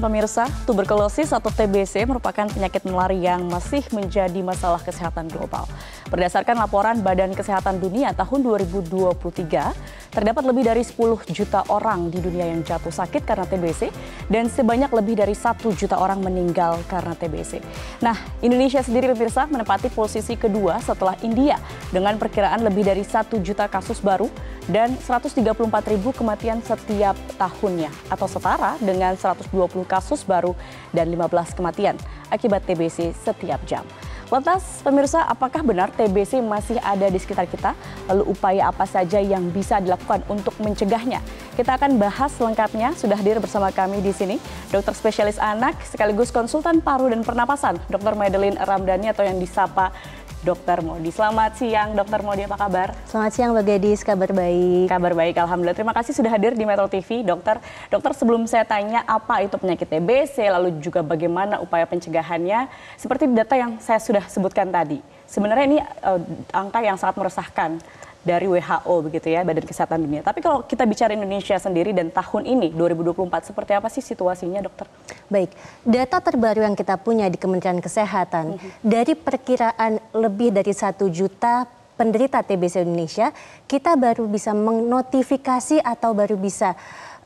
Pemirsa, tuberkulosis atau TBC merupakan penyakit menular yang masih menjadi masalah kesehatan global. Berdasarkan laporan Badan Kesehatan Dunia tahun 2023, terdapat lebih dari 10 juta orang di dunia yang jatuh sakit karena TBC dan sebanyak lebih dari 1 juta orang meninggal karena TBC. Nah, Indonesia sendiri pemirsa menempati posisi kedua setelah India dengan perkiraan lebih dari 1 juta kasus baru dan 134 ribu kematian setiap tahunnya atau setara dengan 120 kasus baru dan 15 kematian akibat TBC setiap jam. Lantas, pemirsa, apakah benar TBC masih ada di sekitar kita? Lalu upaya apa saja yang bisa dilakukan untuk mencegahnya? Kita akan bahas lengkapnya. Sudah hadir bersama kami di sini, dokter spesialis anak sekaligus konsultan paru dan pernapasan, Dr. Madeline Ramdhani atau yang disapa Dr. Modi. Selamat siang Dr. Modi, apa kabar? Selamat siang Mbak Gadis, kabar baik. Kabar baik, Alhamdulillah. Terima kasih sudah hadir di Metro TV, Dokter. Dokter, sebelum saya tanya apa itu penyakit TBC, lalu juga bagaimana upaya pencegahannya, seperti data yang saya sudah sebutkan tadi. Sebenarnya ini uh, angka yang sangat meresahkan dari WHO begitu ya Badan Kesehatan Dunia. Tapi kalau kita bicara Indonesia sendiri dan tahun ini 2024 seperti apa sih situasinya dokter? Baik, data terbaru yang kita punya di Kementerian Kesehatan mm -hmm. dari perkiraan lebih dari satu juta penderita TBC Indonesia, kita baru bisa menotifikasi atau baru bisa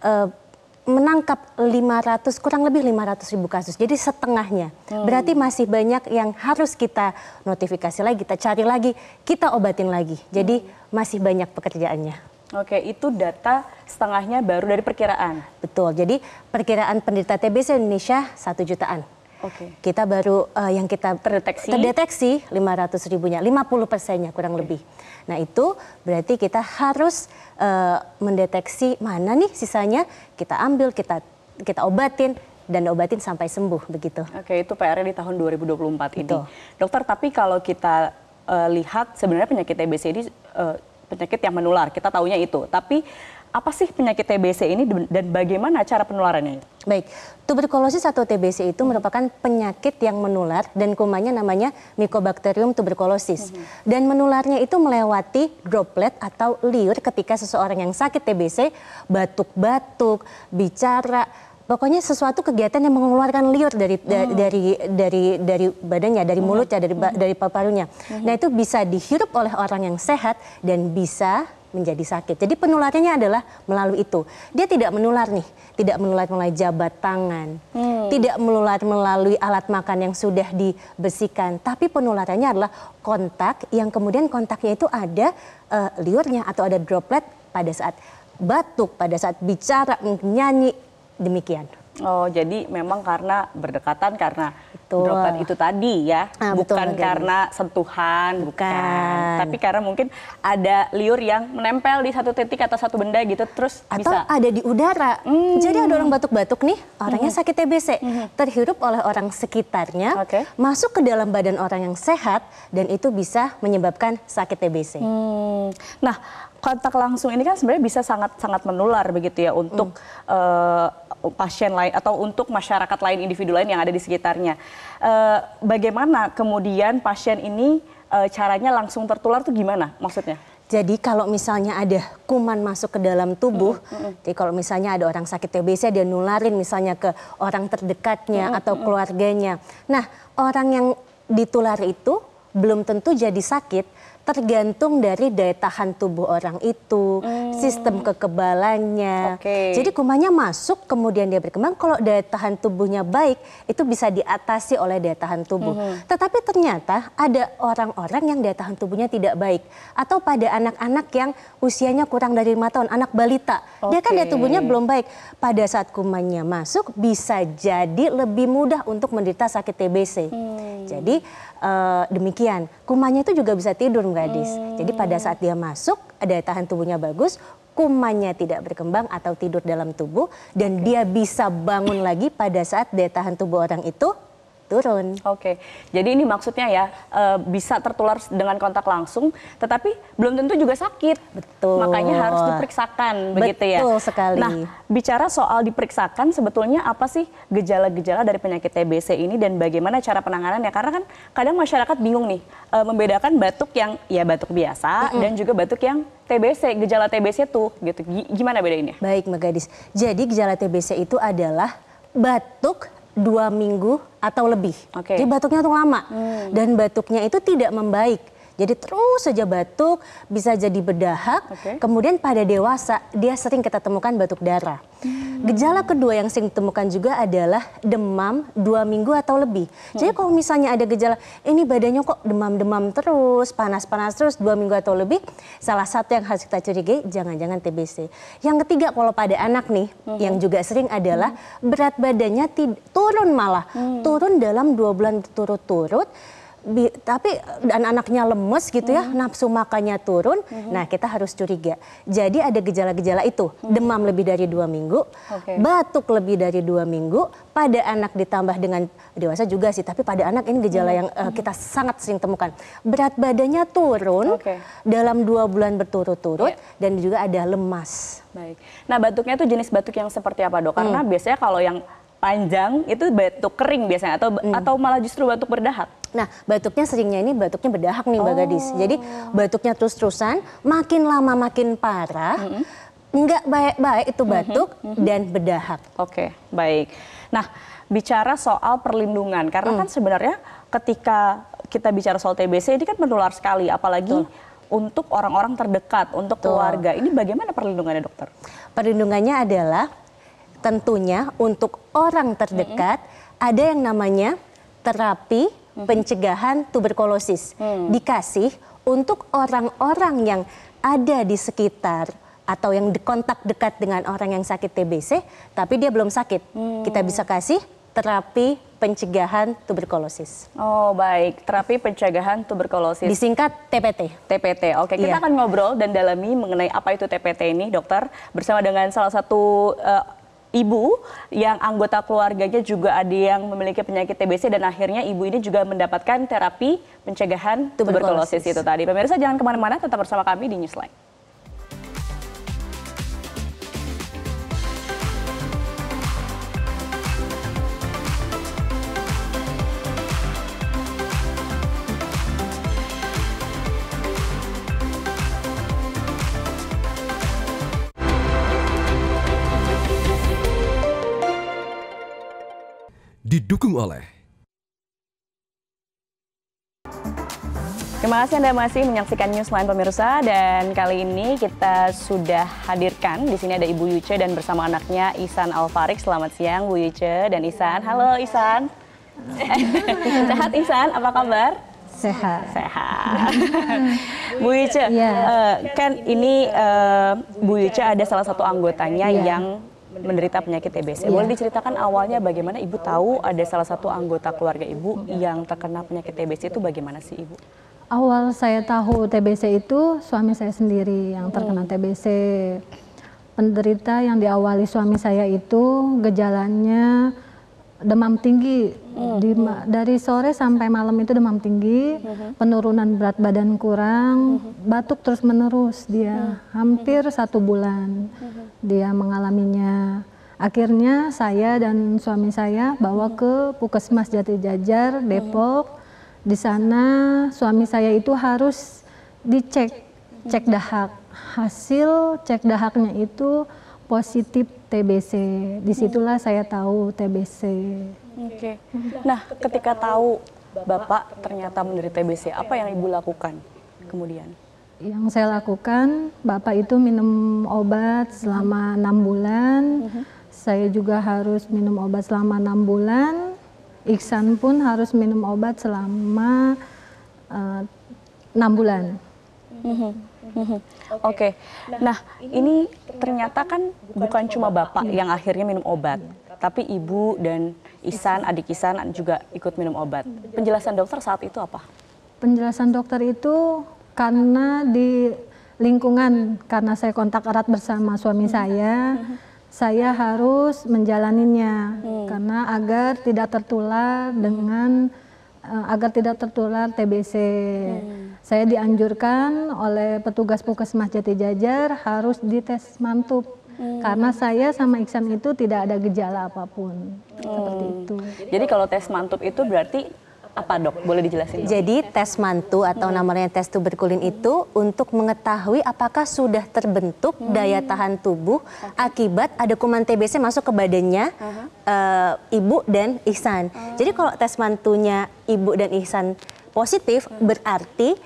uh, menangkap 500 kurang lebih 500 ribu kasus jadi setengahnya hmm. berarti masih banyak yang harus kita notifikasi lagi kita cari lagi kita obatin lagi jadi hmm. masih banyak pekerjaannya Oke, itu data setengahnya baru dari perkiraan. Betul. Jadi perkiraan penderita TBC Indonesia satu jutaan. Oke. Kita baru uh, yang kita terdeteksi terdeteksi 500 ribunya, 50 persennya kurang lebih. Nah itu berarti kita harus uh, mendeteksi mana nih sisanya kita ambil, kita kita obatin dan obatin sampai sembuh begitu. Oke, itu pr di tahun 2024 ini. Itu. Dokter, tapi kalau kita uh, lihat sebenarnya penyakit TBC ini uh, penyakit yang menular, kita tahunya itu. Tapi apa sih penyakit TBC ini dan bagaimana cara penularannya? Baik, tuberkulosis atau TBC itu merupakan penyakit yang menular dan kumannya namanya Mycobacterium tuberculosis. -hmm. Dan menularnya itu melewati droplet atau liur ketika seseorang yang sakit TBC batuk-batuk, bicara, pokoknya sesuatu kegiatan yang mengeluarkan liur dari da, hmm. dari dari dari badannya, dari mhm. mulutnya, dari mhm. dari paparunya. Hmm. Nah, itu bisa dihirup oleh orang yang sehat dan bisa menjadi sakit. Jadi penularannya adalah melalui itu. Dia tidak menular nih, tidak menular melalui jabat tangan, hmm. tidak menular melalui alat makan yang sudah dibersihkan, tapi penularannya adalah kontak yang kemudian kontaknya itu ada uh, liurnya atau ada droplet pada saat batuk, pada saat bicara, nyanyi, demikian. Oh, jadi memang karena berdekatan karena Betul. droplet itu tadi ya, nah, bukan betul, karena sentuhan, bukan. bukan, tapi karena mungkin ada liur yang menempel di satu titik atau satu benda gitu, terus atau bisa. ada di udara. Hmm. Jadi ada orang batuk-batuk nih, orangnya hmm. sakit TBC, e hmm. terhirup oleh orang sekitarnya, okay. masuk ke dalam badan orang yang sehat dan itu bisa menyebabkan sakit TBC. E hmm. Nah kontak langsung ini kan sebenarnya bisa sangat sangat menular begitu ya untuk hmm. uh, pasien lain atau untuk masyarakat lain individu lain yang ada di sekitarnya. Uh, bagaimana kemudian pasien ini uh, caranya langsung tertular tuh gimana maksudnya? Jadi kalau misalnya ada kuman masuk ke dalam tubuh, mm -hmm. jadi kalau misalnya ada orang sakit TBC ya dia nularin misalnya ke orang terdekatnya mm -hmm. atau hmm. keluarganya. Nah orang yang ditular itu belum tentu jadi sakit, tergantung dari daya tahan tubuh orang itu, hmm. sistem kekebalannya. Okay. Jadi kumannya masuk kemudian dia berkembang. Kalau daya tahan tubuhnya baik, itu bisa diatasi oleh daya tahan tubuh. Hmm. Tetapi ternyata ada orang-orang yang daya tahan tubuhnya tidak baik atau pada anak-anak yang usianya kurang dari lima tahun, anak balita. Okay. Dia kan daya tubuhnya belum baik. Pada saat kumannya masuk bisa jadi lebih mudah untuk menderita sakit TBC. Hmm. Jadi uh, demikian, kumannya itu juga bisa tidur gadis. Hmm. Jadi pada saat dia masuk, daya tahan tubuhnya bagus, kumannya tidak berkembang atau tidur dalam tubuh dan dia bisa bangun lagi pada saat daya tahan tubuh orang itu turun. Oke, jadi ini maksudnya ya eh, bisa tertular dengan kontak langsung, tetapi belum tentu juga sakit. Betul. Makanya harus diperiksakan, Betul begitu ya. Betul sekali. Nah, bicara soal diperiksakan, sebetulnya apa sih gejala-gejala dari penyakit TBC ini dan bagaimana cara penanganannya? Karena kan kadang masyarakat bingung nih eh, membedakan batuk yang ya batuk biasa mm -hmm. dan juga batuk yang TBC, gejala TBC itu, gitu. Gimana bedainnya? Baik, Mbak Gadis. Jadi gejala TBC itu adalah batuk dua minggu atau lebih. Okay. Jadi batuknya itu lama hmm. dan batuknya itu tidak membaik. Jadi terus saja batuk, bisa jadi berdahak. Okay. Kemudian pada dewasa dia sering kita temukan batuk darah. Hmm. Gejala kedua yang sering ditemukan juga adalah demam dua minggu atau lebih. Hmm. Jadi kalau misalnya ada gejala ini badannya kok demam-demam terus, panas-panas terus dua minggu atau lebih, salah satu yang harus kita curigai jangan-jangan TBC. Yang ketiga kalau pada anak nih hmm. yang juga sering adalah hmm. berat badannya turun malah, hmm. turun dalam dua bulan turut turut bi, tapi dan anaknya lemes gitu ya, hmm nafsu makannya turun, hmm nah kita harus curiga. Jadi ada gejala-gejala itu, hmm demam lebih dari dua minggu, okay. batuk lebih dari dua minggu, pada anak ditambah dengan dewasa juga sih, tapi pada anak ini gejala hmm yang uh, kita sangat sering temukan. Berat badannya turun okay. dalam dua bulan berturut-turut yeah. dan juga ada lemas. Baik. Nah batuknya itu jenis batuk yang seperti apa dok? Karena mm. biasanya kalau yang panjang itu batuk kering biasanya atau hmm. atau malah justru batuk berdahak? Nah, batuknya seringnya ini batuknya berdahak nih oh. Mbak Gadis. Oh. Jadi batuknya terus-terusan makin lama makin parah. -hmm. Enggak baik-baik itu hmm, batuk mm -hmm. dan berdahak. Oke, okay, baik. Nah, bicara soal perlindungan karena mm. kan sebenarnya ketika kita bicara soal TBC ini kan menular sekali apalagi Betul untuk orang-orang terdekat, untuk Betul. keluarga. Ini bagaimana perlindungannya dokter? Perlindungannya adalah tentunya untuk orang terdekat mm-hmm. ada yang namanya terapi mm-hmm. pencegahan tuberkulosis mm. dikasih untuk orang-orang yang ada di sekitar atau yang dikontak dekat dengan orang yang sakit TBC tapi dia belum sakit. Hmm. Kita bisa kasih terapi pencegahan tuberkulosis. Oh baik, terapi pencegahan tuberkulosis. Disingkat TPT. TPT, oke. Kita yeah. akan ngobrol dan dalami mengenai apa itu TPT ini dokter bersama dengan salah satu uh, ibu yang anggota keluarganya juga ada yang memiliki penyakit TBC dan akhirnya ibu ini juga mendapatkan terapi pencegahan tuberkulosis, tuberkulosis itu tadi. Pemirsa jangan kemana-mana, tetap bersama kami di Newsline. didukung oleh Terima kasih Anda masih menyaksikan Newsline Pemirsa dan kali ini kita sudah hadirkan di sini ada Ibu Yuce dan bersama anaknya Isan Alfarik. Selamat siang Bu Yuce dan Isan. Halo Isan. Sehat Isan, apa kabar? Sehat. Sehat. Bu Yuce, ya. uh, kan ini uh, Bu Yuce ada salah satu anggotanya ya. yang menderita penyakit TBC. Boleh iya. diceritakan awalnya bagaimana Ibu tahu ada salah satu anggota keluarga Ibu iya. yang terkena penyakit TBC itu bagaimana sih Ibu? Awal saya tahu TBC itu suami saya sendiri yang terkena hmm. TBC. Penderita yang diawali suami saya itu gejalanya demam tinggi hmm. di, hmm. dari sore sampai malam itu demam tinggi hmm. hmm. penurunan berat badan kurang hmm, hmm. batuk terus menerus dia hmm. hampir hmm. satu bulan hmm. dia mengalaminya akhirnya saya dan suami saya bawa ke puskesmas Jati Jajar Depok di sana suami saya itu harus dicek cek dahak hasil cek dahaknya itu positif TBC. Disitulah saya tahu TBC. Oke. Nah, ketika tahu Bapak ternyata menderita TBC, apa yang Ibu lakukan kemudian? Yang saya lakukan, Bapak itu minum obat selama enam bulan. Saya juga harus minum obat selama enam bulan. Iksan pun harus minum obat selama eh, enam uh, bulan. Mm -hmm. Mhm. Oke. Okay. Nah, nah ini ternyata kan bukan cuma bapak yang akhirnya minum obat, iya. tapi ibu dan Isan, adik Isan juga ikut minum obat. Iya. Penjelasan dokter saat itu apa? Penjelasan dokter itu karena di lingkungan karena saya kontak erat bersama suami saya, mhm. saya harus menjalaninya hmm. karena agar tidak tertular hmm. dengan eh, agar tidak tertular TBC. Hmm. Saya dianjurkan oleh petugas Puskesmas Jajar harus dites mantup Hmm. Karena saya sama Iksan itu tidak ada gejala apapun. Hmm. Seperti itu. Jadi kalau tes mantup itu berarti apa dok? Boleh dijelasin? Dok? Jadi tes mantu atau hmm. namanya tes tuberkulin itu untuk mengetahui apakah sudah terbentuk hmm. daya tahan tubuh akibat ada kuman TBC masuk ke badannya uh -huh. uh, eh, ibu dan Ihsan. Uh Jadi kalau tes mantunya ibu dan Ihsan positif berarti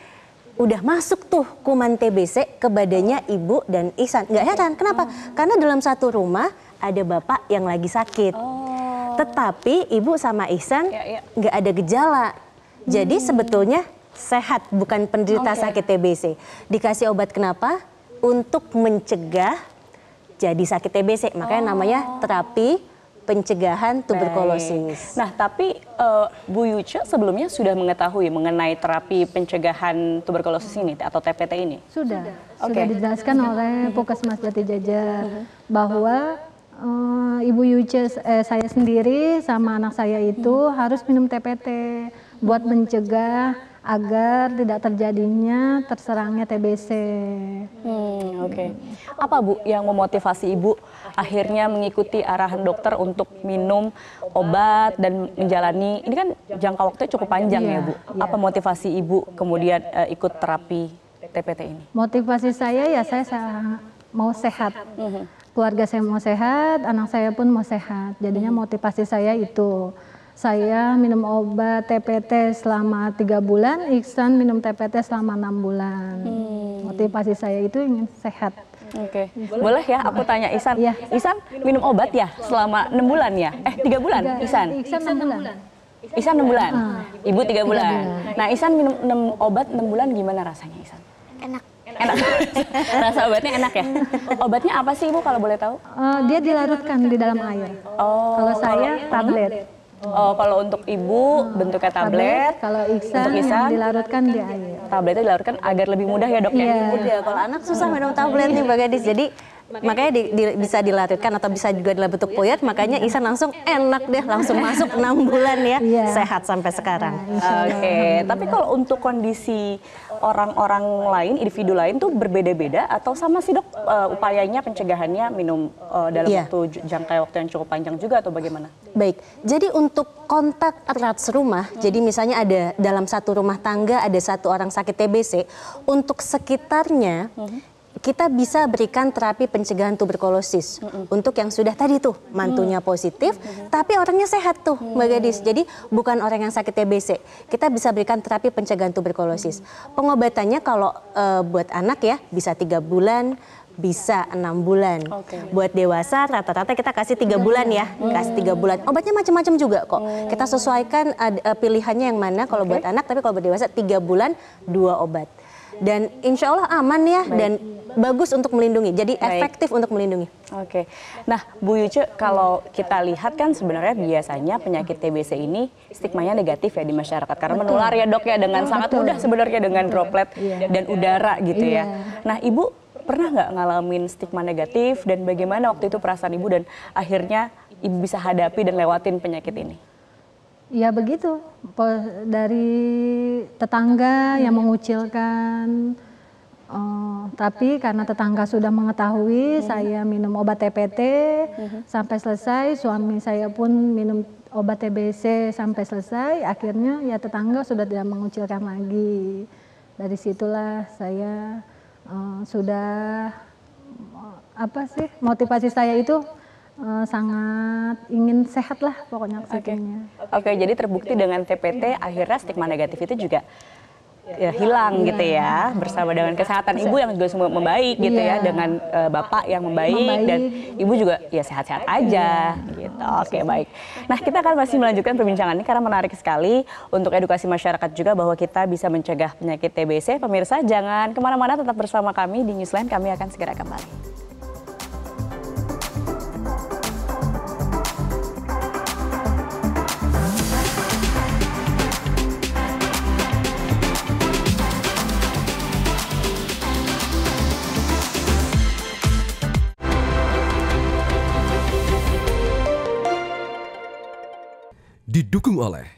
udah masuk tuh kuman TBC ke badannya ibu dan Ihsan. Gak heran, kenapa? Karena dalam satu rumah ada bapak yang lagi sakit. Oh. Tetapi ibu sama Ihsan ya, ya. gak ada gejala. Jadi hmm. sebetulnya sehat, bukan penderita okay. sakit TBC. Dikasih obat kenapa? Untuk mencegah jadi sakit TBC. Makanya oh. namanya terapi pencegahan tuberkulosis. Baik. Nah, tapi uh, Bu Yuce sebelumnya sudah mengetahui mengenai terapi pencegahan tuberkulosis ini atau TPT ini? Sudah. Sudah, okay. sudah dijelaskan oleh mm-hmm. Puskesmas Mas Jajar mm-hmm. bahwa uh, Ibu Yuce eh, saya sendiri sama anak saya itu mm-hmm. harus minum TPT buat mencegah agar tidak terjadinya terserangnya TBC. Hmm, Oke. Okay. Apa Bu yang memotivasi Ibu akhirnya mengikuti arahan dokter untuk minum obat dan menjalani ini kan jangka waktunya cukup panjang ya, iya, ya Bu. Iya. Apa motivasi Ibu kemudian uh, ikut terapi TPT ini? Motivasi saya ya saya, saya mau sehat. Mm -hmm. Keluarga saya mau sehat, anak saya pun mau sehat. Jadinya hmm. motivasi saya itu. Saya minum obat TPT selama tiga bulan, Iksan minum TPT selama enam bulan. Hmm. Motivasi saya itu ingin sehat. Oke, okay. boleh ya aku tanya Isan. Ya. Isan minum obat ya selama enam bulan ya? Eh tiga bulan Isan? Isan? enam bulan. Isan enam bulan, ah. ibu tiga bulan. Nah Isan minum 6 obat enam bulan gimana rasanya Isan? Enak. Enak. Rasa obatnya enak ya. Obatnya apa sih ibu kalau boleh tahu? Uh, dia dilarutkan di dalam air. Oh. Kalau saya tablet. Oh. oh. kalau untuk ibu oh. bentuknya tablet. kalau Iksan, untuk Iksan dilarutkan di air. Tabletnya dilarutkan agar lebih mudah ya dok yeah. ya. Iya. Kalau anak susah minum tablet nih Mbak Jadi makanya, di, di, bisa dilatihkan atau bisa juga dalam bentuk poyet makanya Ihsan langsung enak deh langsung masuk enam bulan ya yeah. sehat sampai sekarang iya, iya. oke okay. tapi kalau untuk kondisi orang-orang lain individu lain tuh berbeda-beda atau sama sih dok uh, upayanya pencegahannya minum uh, dalam yeah. waktu jangka waktu yang cukup panjang juga atau bagaimana baik jadi untuk kontak erat serumah hmm. jadi misalnya ada dalam satu rumah tangga ada satu orang sakit TBC untuk sekitarnya hmm kita bisa berikan terapi pencegahan tuberkulosis mm-hmm. untuk yang sudah tadi tuh mantunya positif mm-hmm. tapi orangnya sehat tuh mm-hmm. Mbak Gadis. Jadi bukan orang yang sakit TBC. Kita bisa berikan terapi pencegahan tuberkulosis. Mm-hmm. Pengobatannya kalau e, buat anak ya bisa tiga bulan bisa enam bulan. Okay. Buat dewasa rata-rata kita kasih tiga bulan ya, hmm. kasih tiga bulan. Obatnya macam-macam juga kok. Hmm. Kita sesuaikan uh, pilihannya yang mana kalau okay. buat anak, tapi kalau buat dewasa tiga bulan dua obat dan insya Allah aman ya Baik. dan bagus untuk melindungi. Jadi Baik. efektif untuk melindungi. Oke. Nah, Bu Yuce, kalau kita lihat kan sebenarnya biasanya penyakit TBC ini stigmanya negatif ya di masyarakat karena Betul. menular ya Dok ya dengan Betul. sangat mudah sebenarnya dengan droplet iya. dan udara gitu ya. iya. ya. Nah, Ibu pernah nggak ngalamin stigma negatif dan bagaimana waktu itu perasaan Ibu dan akhirnya Ibu bisa hadapi dan lewatin penyakit ini? ya begitu dari tetangga yang iya, mengucilkan Oh, tapi karena tetangga sudah mengetahui iya. saya minum obat TPT iya. sampai selesai, suami saya pun minum obat TBC sampai selesai, akhirnya ya tetangga sudah tidak mengucilkan lagi. Dari situlah saya uh, sudah apa sih motivasi saya itu Eh, sangat ingin sehat lah pokoknya Oke, okay. okay, jadi terbukti dengan TPT akhirnya stigma negatif itu juga ya, hilang gitu ya bersama dengan iya. kesehatan ibu yang juga semua membaik gitu ya iya. dengan uh, bapak yang membaik, membaik dan ibu juga ya sehat-sehat iya. aja gitu. Oke, okay, baik. Nah, kita akan masih melanjutkan perbincangan ini karena menarik sekali untuk edukasi masyarakat juga bahwa kita bisa mencegah penyakit TBC. Pemirsa jangan kemana mana tetap bersama kami di Newsline kami akan segera kembali. didukung oleh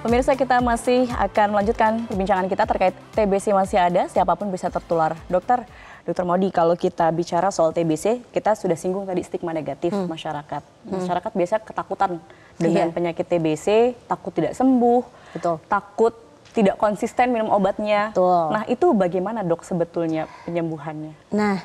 Pemirsa kita masih akan melanjutkan perbincangan kita terkait TBC masih ada, siapapun bisa tertular. Dokter, Dokter Modi, kalau kita bicara soal TBC, kita sudah singgung tadi stigma negatif hmm. masyarakat. Hmm. Masyarakat biasa ketakutan dengan iya. penyakit TBC, takut tidak sembuh, Betul. takut tidak konsisten minum obatnya. Betul. Nah itu bagaimana dok sebetulnya penyembuhannya? Nah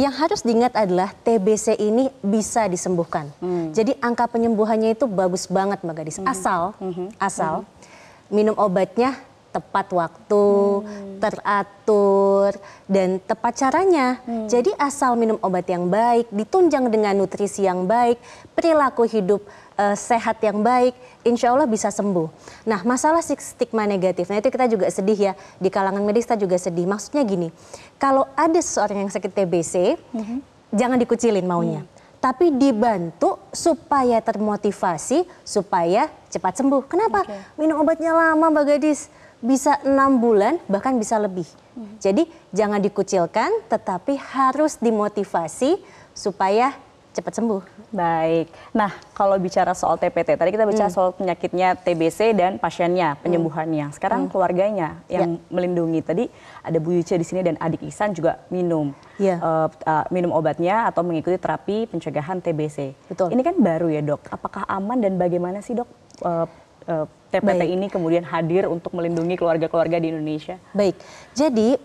yang harus diingat adalah TBC ini bisa disembuhkan. Hmm. Jadi angka penyembuhannya itu bagus banget Mbak Gadis. Hmm. Asal hmm. asal hmm. minum obatnya tepat waktu, hmm. teratur dan tepat caranya. Hmm. Jadi asal minum obat yang baik, ditunjang dengan nutrisi yang baik, perilaku hidup uh, sehat yang baik, insya Allah bisa sembuh. Nah, masalah stigma negatif, nah itu kita juga sedih ya, di kalangan medis kita juga sedih. Maksudnya gini, kalau ada seseorang yang sakit TBC, mm -hmm. jangan dikucilin maunya. Mm. Tapi dibantu supaya termotivasi, supaya cepat sembuh. Kenapa? Okay. Minum obatnya lama Mbak Gadis, bisa enam bulan bahkan bisa lebih. Mm -hmm. Jadi jangan dikucilkan, tetapi harus dimotivasi supaya cepat sembuh. Baik. Nah, kalau bicara soal TPT, tadi kita bicara hmm. soal penyakitnya TBC dan pasiennya, hmm. penyembuhannya. Sekarang hmm. keluarganya yang yeah. melindungi. Tadi ada Bu Yuce di sini dan adik Isan juga minum yeah. Ya. uh, uh, minum obatnya atau mengikuti terapi pencegahan TBC. Betul. Ini kan baru ya, Dok. Apakah aman dan bagaimana sih, Dok? uh, e, e, TPT Baik. ini kemudian hadir untuk melindungi keluarga-keluarga di Indonesia. Baik, jadi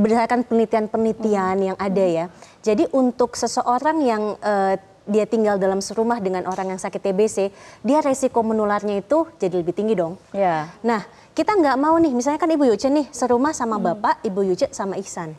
berdasarkan penelitian-penelitian hmm. yang ada ya. Jadi untuk seseorang yang uh, dia tinggal dalam serumah dengan orang yang sakit TBC, dia resiko menularnya itu jadi lebih tinggi dong. Yeah. Nah, kita nggak mau nih, misalnya kan Ibu Yuce nih serumah sama hmm. Bapak, Ibu Yuce sama Ihsan.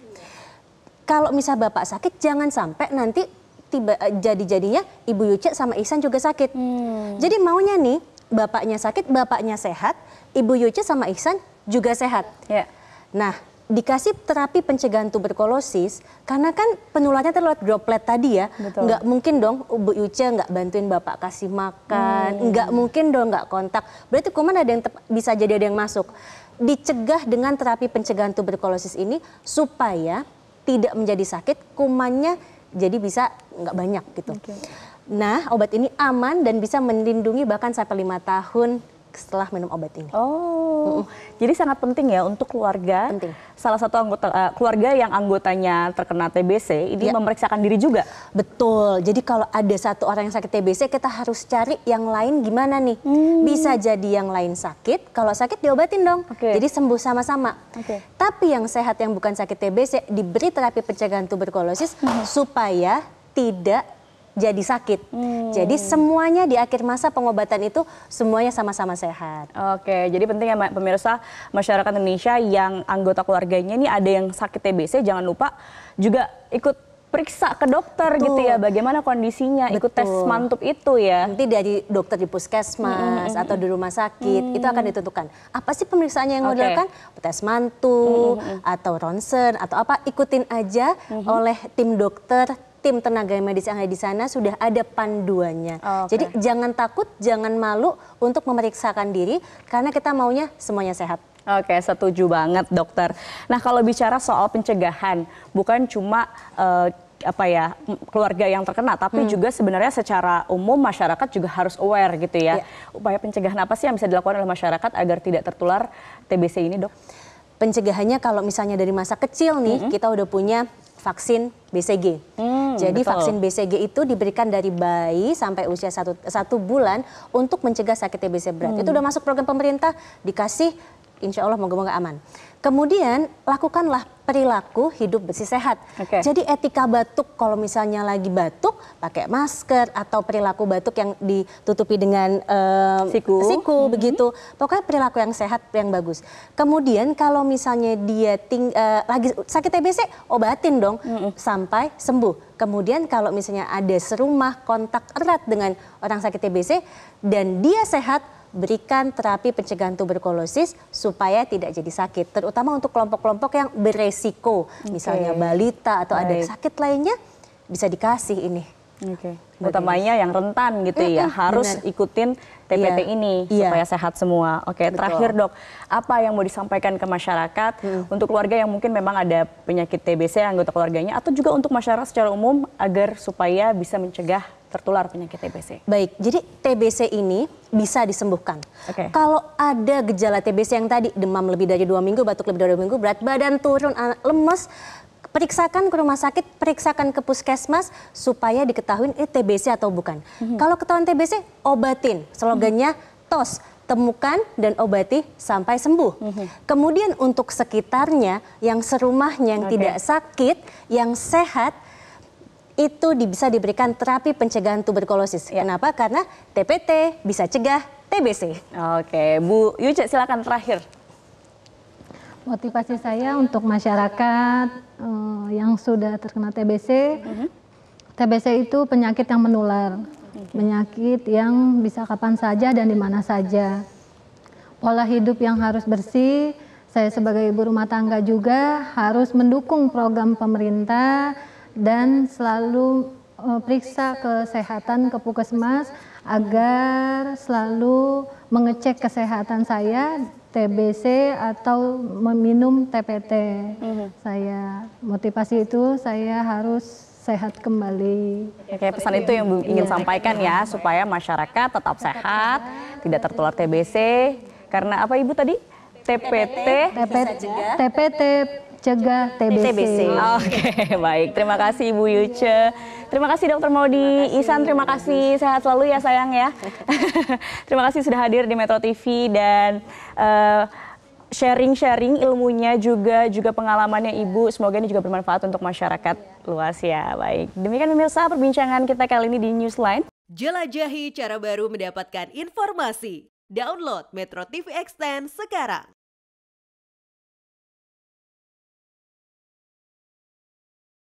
Kalau misal Bapak sakit, jangan sampai nanti tiba eh, jadi-jadinya Ibu Yuce sama Ihsan juga sakit. Hmm. Jadi maunya nih, Bapaknya sakit, Bapaknya sehat, Ibu Yuce sama Ihsan juga sehat. Yeah. Nah, dikasih terapi pencegahan tuberkulosis karena kan penularannya terlewat droplet tadi ya Betul. nggak mungkin dong Bu Yuce nggak bantuin bapak kasih makan hmm. nggak mungkin dong nggak kontak berarti kuman ada yang bisa jadi ada yang masuk dicegah dengan terapi pencegahan tuberkulosis ini supaya tidak menjadi sakit kumannya jadi bisa nggak banyak gitu okay. nah obat ini aman dan bisa melindungi bahkan sampai lima tahun setelah minum obat ini. Oh, mm -mm. jadi sangat penting ya untuk keluarga. Penting. Salah satu anggota uh, keluarga yang anggotanya terkena TBC ini ya. memeriksakan diri juga. Betul. Jadi kalau ada satu orang yang sakit TBC, kita harus cari yang lain gimana nih? Hmm. Bisa jadi yang lain sakit. Kalau sakit diobatin dong. Okay. Jadi sembuh sama-sama. Okay. Tapi yang sehat yang bukan sakit TBC diberi terapi pencegahan tuberkulosis hmm. supaya tidak jadi sakit. Hmm. Jadi semuanya di akhir masa pengobatan itu semuanya sama-sama sehat. Oke, jadi penting ya pemirsa masyarakat Indonesia yang anggota keluarganya ini ada yang sakit TBC jangan lupa juga ikut periksa ke dokter Betul. gitu ya bagaimana kondisinya Betul. ikut tes mantup itu ya nanti dari dokter di puskesmas mm -hmm. atau di rumah sakit mm -hmm. itu akan ditentukan apa sih pemeriksaannya yang okay. dilakukan tes mantu mm -hmm. atau ronsen atau apa ikutin aja mm -hmm. oleh tim dokter tim tenaga medis yang ada di sana sudah ada panduannya. Oh, okay. Jadi jangan takut, jangan malu untuk memeriksakan diri karena kita maunya semuanya sehat. Oke, setuju banget dokter. Nah, kalau bicara soal pencegahan, bukan cuma uh, apa ya keluarga yang terkena tapi hmm. juga sebenarnya secara umum masyarakat juga harus aware gitu ya. ya upaya pencegahan apa sih yang bisa dilakukan oleh masyarakat agar tidak tertular TBC ini dok pencegahannya kalau misalnya dari masa kecil nih -hmm. kita udah punya vaksin BCG. Hmm, Jadi betul. vaksin BCG itu diberikan dari bayi sampai usia satu, satu bulan untuk mencegah sakit TBC berat. Hmm. Itu udah masuk program pemerintah, dikasih insya Allah moga-moga aman. Kemudian lakukanlah perilaku hidup bersih sehat. Okay. Jadi etika batuk kalau misalnya lagi batuk pakai masker atau perilaku batuk yang ditutupi dengan uh, siku, siku mm -hmm. begitu. Pokoknya perilaku yang sehat yang bagus. Kemudian kalau misalnya dia ting uh, lagi sakit TBC obatin dong mm -hmm. sampai sembuh. Kemudian kalau misalnya ada serumah kontak erat dengan orang sakit TBC dan dia sehat berikan terapi pencegahan tuberkulosis supaya tidak jadi sakit, terutama untuk kelompok-kelompok yang beresiko, okay. misalnya balita atau ada sakit lainnya bisa dikasih ini. Okay. Utamanya yang rentan gitu ya, ya, harus Benar. ikutin TPT ya. ini ya. supaya sehat semua. Oke, okay, terakhir dok, apa yang mau disampaikan ke masyarakat hmm. untuk keluarga yang mungkin memang ada penyakit TBC anggota keluarganya, atau juga untuk masyarakat secara umum agar supaya bisa mencegah tertular penyakit TBC. Baik, jadi TBC ini bisa disembuhkan. Okay. Kalau ada gejala TBC yang tadi demam lebih dari dua minggu, batuk lebih dari dua minggu, berat badan turun, lemes, periksakan ke rumah sakit, periksakan ke puskesmas supaya diketahui ini TBC atau bukan. Mm -hmm. Kalau ketahuan TBC, obatin. Slogannya mm -hmm. tos temukan dan obati sampai sembuh. Mm -hmm. Kemudian untuk sekitarnya yang serumahnya yang okay. tidak sakit, yang sehat, itu bisa diberikan terapi pencegahan tuberkulosis. Ya. Kenapa? Karena TPT bisa cegah TBC. Oke, Bu Yuce silakan terakhir. Motivasi saya untuk masyarakat uh, yang sudah terkena TBC, uh mm-hmm. -huh. TBC itu penyakit yang menular, penyakit yang bisa kapan saja dan di mana saja. Pola hidup yang harus bersih, saya sebagai ibu rumah tangga juga harus mendukung program pemerintah dan selalu eh, periksa kesehatan ke puskesmas agar selalu mengecek kesehatan saya TBC atau meminum TPT. Mm-hmm. Saya motivasi itu saya harus sehat kembali. Oke, pesan itu yang ingin iya. sampaikan ya supaya masyarakat tetap sehat, tidak tertular TBC karena apa Ibu tadi? TPT, TPT, TPT cegah TBC. TBC. Oke, baik. Terima kasih Ibu Yuce. Terima kasih Dokter Modi Isan. Terima kasih sehat selalu ya sayang ya. terima kasih sudah hadir di Metro TV dan uh, sharing-sharing ilmunya juga juga pengalamannya Ibu. Semoga ini juga bermanfaat untuk masyarakat luas ya. Baik. Demikian pemirsa perbincangan kita kali ini di Newsline. Jelajahi cara baru mendapatkan informasi. Download Metro TV Extend sekarang.